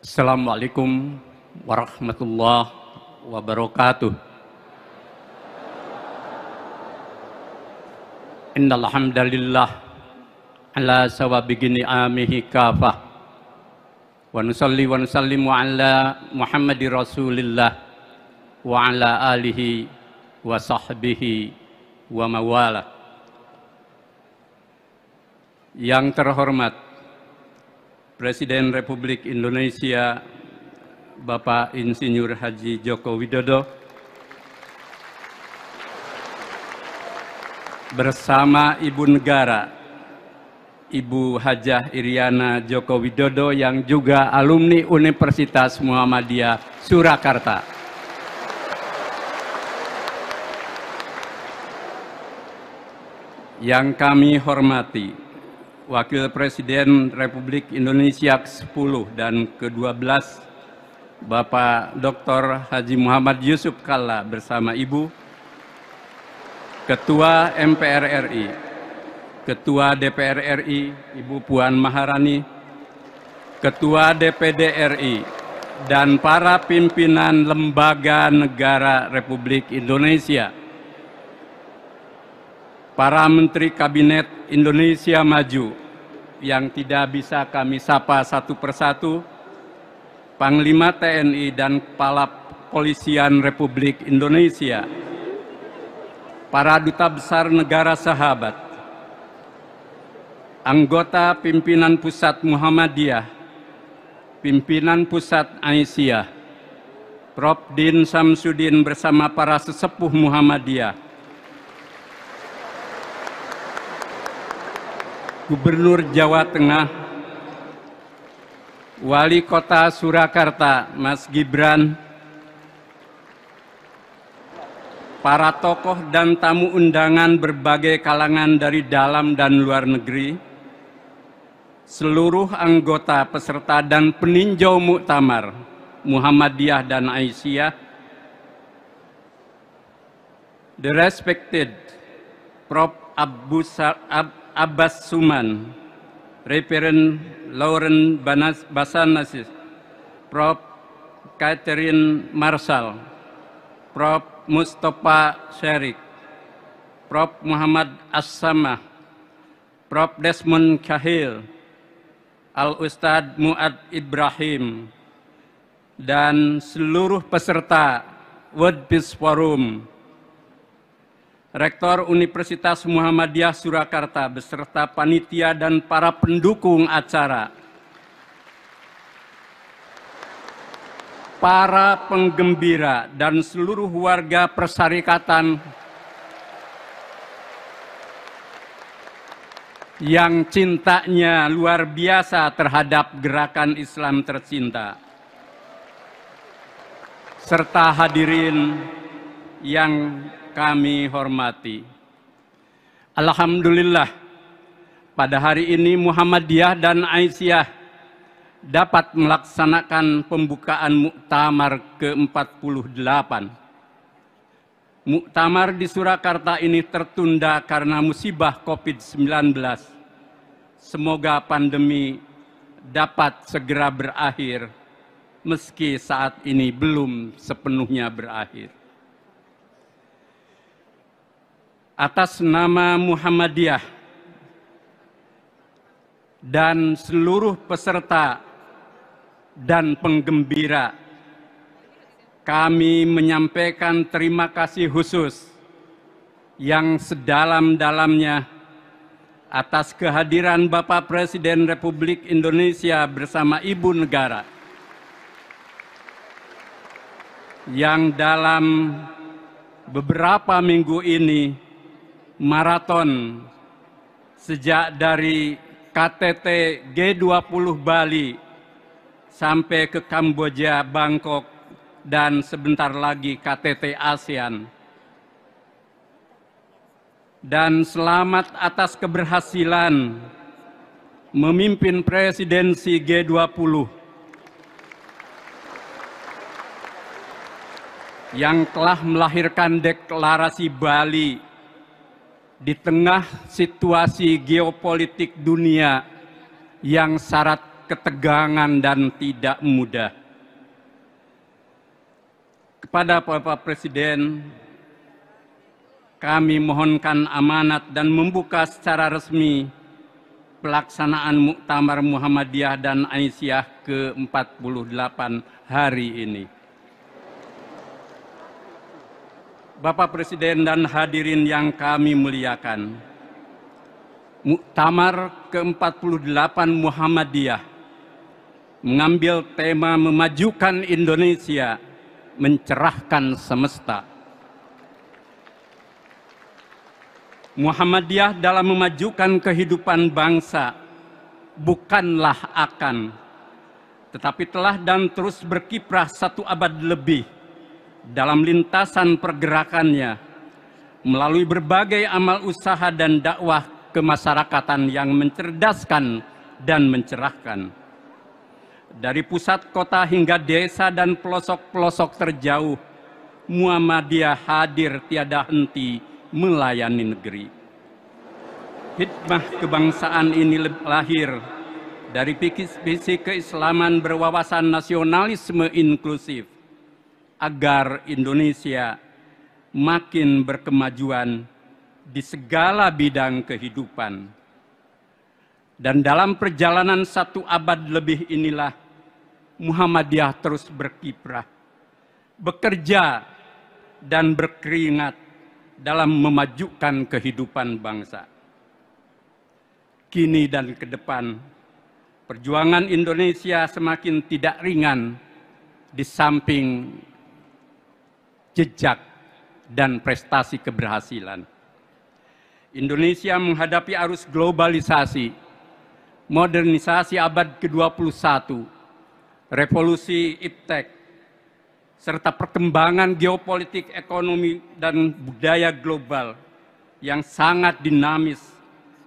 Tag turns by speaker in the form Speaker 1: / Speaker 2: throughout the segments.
Speaker 1: Assalamualaikum warahmatullahi wabarakatuh. Innal hamdalillah ala sawabi amihi kafah. Wa nusalli wa nusallimu ala Muhammadi Rasulillah wa ala alihi wa sahbihi wa mawala. Yang terhormat Presiden Republik Indonesia Bapak Insinyur Haji Joko Widodo bersama Ibu Negara Ibu Hajah Iriana Joko Widodo yang juga alumni Universitas Muhammadiyah Surakarta. Yang kami hormati, Wakil Presiden Republik Indonesia ke-10 dan ke-12 Bapak Dr. Haji Muhammad Yusuf Kalla bersama Ibu Ketua MPR RI, Ketua DPR RI Ibu Puan Maharani, Ketua DPD RI, dan para pimpinan lembaga negara Republik Indonesia – para Menteri Kabinet Indonesia Maju yang tidak bisa kami sapa satu persatu, Panglima TNI dan Kepala Polisian Republik Indonesia, para Duta Besar Negara Sahabat, anggota pimpinan pusat Muhammadiyah, pimpinan pusat Aisyah, Prof. Din Samsudin bersama para sesepuh Muhammadiyah, Gubernur Jawa Tengah, Wali Kota Surakarta Mas Gibran, para tokoh dan tamu undangan berbagai kalangan dari dalam dan luar negeri, seluruh anggota peserta dan peninjau muktamar Muhammadiyah dan Aisyah, the respected Prof. Abdus Ab Abbas Suman, Reverend Lauren Basanasis, Prof. Catherine Marshall, Prof. Mustafa Syarik, Prof. Muhammad as Prof. Desmond Cahil, Al-Ustadz Muad Ibrahim, dan seluruh peserta World Peace Forum Rektor Universitas Muhammadiyah Surakarta beserta panitia dan para pendukung acara, para penggembira dan seluruh warga persyarikatan yang cintanya luar biasa terhadap gerakan Islam tercinta, serta hadirin yang kami hormati. Alhamdulillah, pada hari ini Muhammadiyah dan Aisyah dapat melaksanakan pembukaan Muktamar ke-48. Muktamar di Surakarta ini tertunda karena musibah COVID-19. Semoga pandemi dapat segera berakhir, meski saat ini belum sepenuhnya berakhir. atas nama Muhammadiyah dan seluruh peserta dan penggembira kami menyampaikan terima kasih khusus yang sedalam-dalamnya atas kehadiran Bapak Presiden Republik Indonesia bersama Ibu Negara yang dalam beberapa minggu ini maraton sejak dari KTT G20 Bali sampai ke Kamboja, Bangkok, dan sebentar lagi KTT ASEAN. Dan selamat atas keberhasilan memimpin presidensi G20 yang telah melahirkan deklarasi Bali di tengah situasi geopolitik dunia yang syarat ketegangan dan tidak mudah. Kepada Bapak Presiden, kami mohonkan amanat dan membuka secara resmi pelaksanaan Muktamar Muhammadiyah dan Aisyah ke-48 hari ini. Bapak Presiden dan hadirin yang kami muliakan. Muktamar ke-48 Muhammadiyah mengambil tema memajukan Indonesia, mencerahkan semesta. Muhammadiyah dalam memajukan kehidupan bangsa bukanlah akan, tetapi telah dan terus berkiprah satu abad lebih – dalam lintasan pergerakannya melalui berbagai amal usaha dan dakwah kemasyarakatan yang mencerdaskan dan mencerahkan. Dari pusat kota hingga desa dan pelosok-pelosok terjauh, Muhammadiyah hadir tiada henti melayani negeri. Hikmah kebangsaan ini lahir dari visi keislaman berwawasan nasionalisme inklusif agar Indonesia makin berkemajuan di segala bidang kehidupan. Dan dalam perjalanan satu abad lebih inilah Muhammadiyah terus berkiprah, bekerja dan berkeringat dalam memajukan kehidupan bangsa. Kini dan ke depan, perjuangan Indonesia semakin tidak ringan di samping jejak, dan prestasi keberhasilan. Indonesia menghadapi arus globalisasi, modernisasi abad ke-21, revolusi iptek, serta perkembangan geopolitik, ekonomi, dan budaya global yang sangat dinamis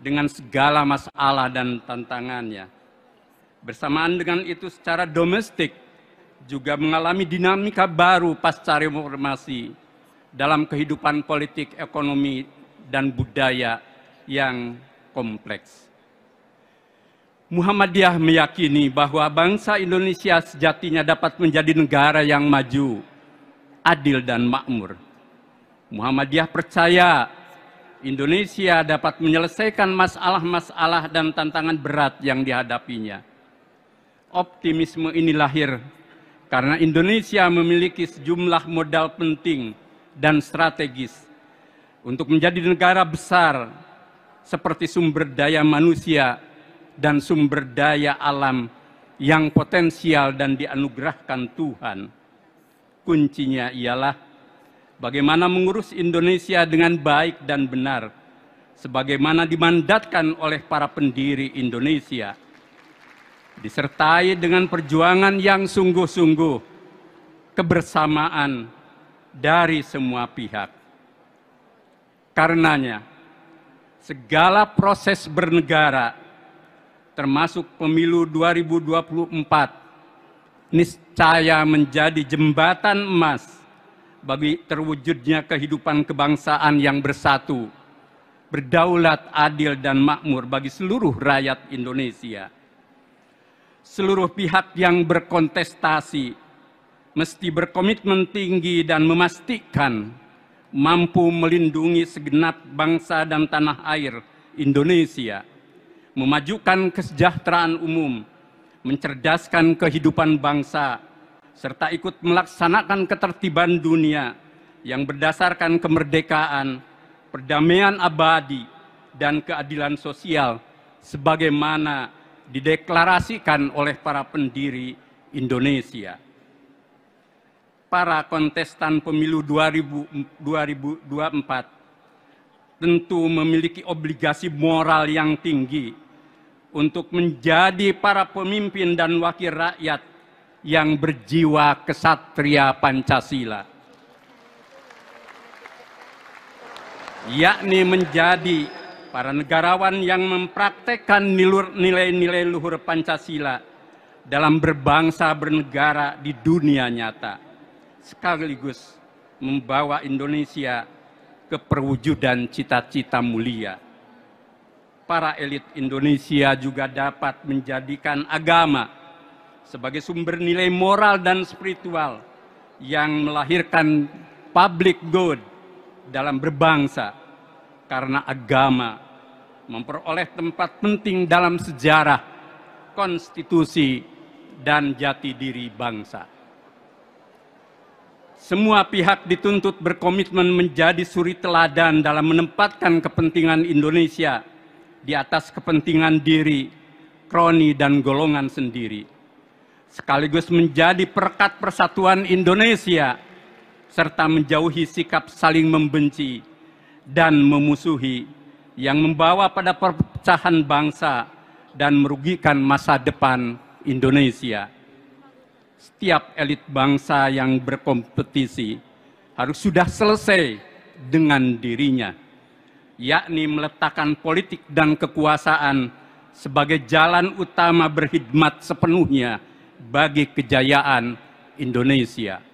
Speaker 1: dengan segala masalah dan tantangannya. Bersamaan dengan itu secara domestik, juga mengalami dinamika baru pasca reformasi dalam kehidupan politik, ekonomi, dan budaya yang kompleks. Muhammadiyah meyakini bahwa bangsa Indonesia sejatinya dapat menjadi negara yang maju, adil dan makmur. Muhammadiyah percaya Indonesia dapat menyelesaikan masalah-masalah dan tantangan berat yang dihadapinya. Optimisme ini lahir karena Indonesia memiliki sejumlah modal penting dan strategis untuk menjadi negara besar seperti sumber daya manusia dan sumber daya alam yang potensial dan dianugerahkan Tuhan. Kuncinya ialah bagaimana mengurus Indonesia dengan baik dan benar sebagaimana dimandatkan oleh para pendiri Indonesia disertai dengan perjuangan yang sungguh-sungguh, kebersamaan dari semua pihak. Karenanya, segala proses bernegara, termasuk pemilu 2024, niscaya menjadi jembatan emas bagi terwujudnya kehidupan kebangsaan yang bersatu, berdaulat adil dan makmur bagi seluruh rakyat Indonesia seluruh pihak yang berkontestasi mesti berkomitmen tinggi dan memastikan mampu melindungi segenap bangsa dan tanah air Indonesia, memajukan kesejahteraan umum, mencerdaskan kehidupan bangsa, serta ikut melaksanakan ketertiban dunia yang berdasarkan kemerdekaan, perdamaian abadi, dan keadilan sosial sebagaimana dideklarasikan oleh para pendiri Indonesia. Para kontestan pemilu 2000, 2024 tentu memiliki obligasi moral yang tinggi untuk menjadi para pemimpin dan wakil rakyat yang berjiwa kesatria Pancasila. Yakni menjadi para negarawan yang mempraktekkan nilai-nilai luhur Pancasila dalam berbangsa bernegara di dunia nyata, sekaligus membawa Indonesia ke perwujudan cita-cita mulia. Para elit Indonesia juga dapat menjadikan agama sebagai sumber nilai moral dan spiritual yang melahirkan public good dalam berbangsa karena agama memperoleh tempat penting dalam sejarah, konstitusi, dan jati diri bangsa. Semua pihak dituntut berkomitmen menjadi suri teladan dalam menempatkan kepentingan Indonesia di atas kepentingan diri, kroni, dan golongan sendiri. Sekaligus menjadi perekat persatuan Indonesia serta menjauhi sikap saling membenci dan memusuhi yang membawa pada perpecahan bangsa dan merugikan masa depan Indonesia. Setiap elit bangsa yang berkompetisi harus sudah selesai dengan dirinya, yakni meletakkan politik dan kekuasaan sebagai jalan utama berkhidmat sepenuhnya bagi kejayaan Indonesia.